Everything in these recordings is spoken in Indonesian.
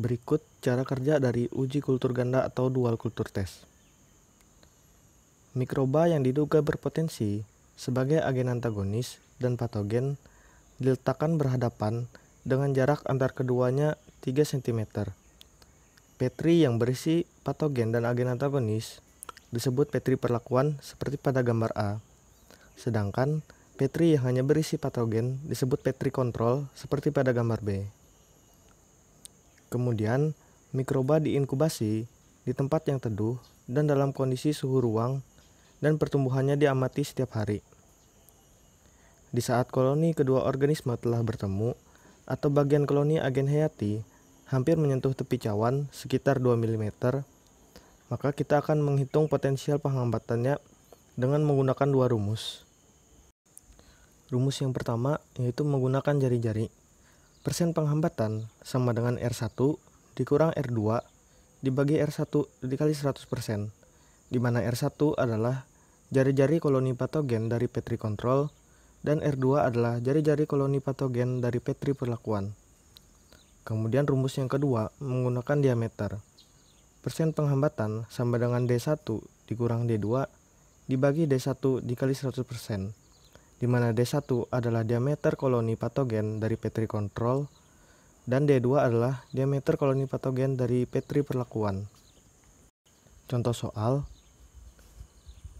Berikut cara kerja dari uji kultur ganda atau dual kultur test. Mikroba yang diduga berpotensi sebagai agen antagonis dan patogen diletakkan berhadapan dengan jarak antar keduanya 3 cm. Petri yang berisi patogen dan agen antagonis disebut petri perlakuan seperti pada gambar A. Sedangkan petri yang hanya berisi patogen disebut petri kontrol seperti pada gambar B. Kemudian, mikroba diinkubasi di tempat yang teduh dan dalam kondisi suhu ruang dan pertumbuhannya diamati setiap hari. Di saat koloni kedua organisme telah bertemu, atau bagian koloni agen hayati hampir menyentuh tepi cawan sekitar 2 mm, maka kita akan menghitung potensial penghambatannya dengan menggunakan dua rumus. Rumus yang pertama yaitu menggunakan jari-jari. Persen penghambatan sama dengan R1 dikurang R2 dibagi R1 dikali 100%, di mana R1 adalah jari-jari koloni patogen dari Petri kontrol dan R2 adalah jari-jari koloni patogen dari Petri perlakuan. Kemudian rumus yang kedua menggunakan diameter. Persen penghambatan sama dengan D1 dikurang D2 dibagi D1 dikali 100% di mana D1 adalah diameter koloni patogen dari Petri kontrol dan D2 adalah diameter koloni patogen dari Petri perlakuan. Contoh soal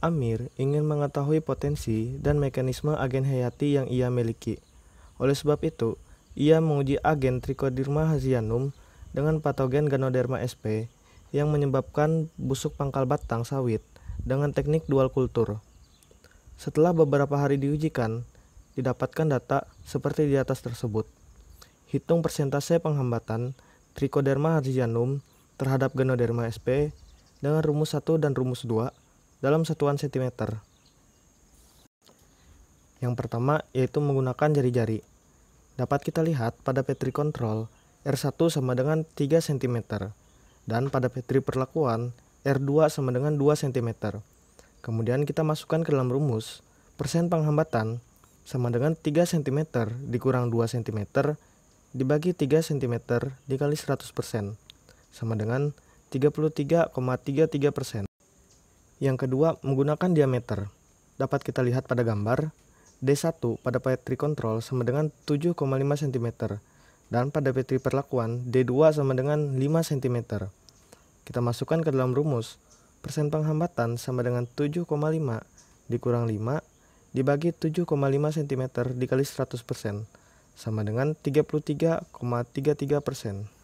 Amir ingin mengetahui potensi dan mekanisme agen hayati yang ia miliki. Oleh sebab itu, ia menguji agen Trichoderma hazianum dengan patogen Ganoderma sp yang menyebabkan busuk pangkal batang sawit dengan teknik dual kultur. Setelah beberapa hari diujikan, didapatkan data seperti di atas tersebut. Hitung persentase penghambatan Trichoderma harzianum terhadap Ganoderma sp dengan rumus 1 dan rumus 2 dalam satuan cm. Yang pertama yaitu menggunakan jari-jari. Dapat kita lihat pada Petri kontrol R1 sama dengan 3 cm dan pada Petri perlakuan R2 sama dengan 2 cm. Kemudian kita masukkan ke dalam rumus persen penghambatan sama dengan 3 cm dikurang 2 cm dibagi 3 cm dikali 100% sama dengan 33,33%. Yang kedua, menggunakan diameter. Dapat kita lihat pada gambar, D1 pada Petri kontrol sama dengan 7,5 cm dan pada Petri perlakuan D2 sama dengan 5 cm. Kita masukkan ke dalam rumus Persen penghambatan sama dengan 7,5 dikurang 5 dibagi 7,5 cm dikali 100% persen sama dengan 33,33 persen. ,33%.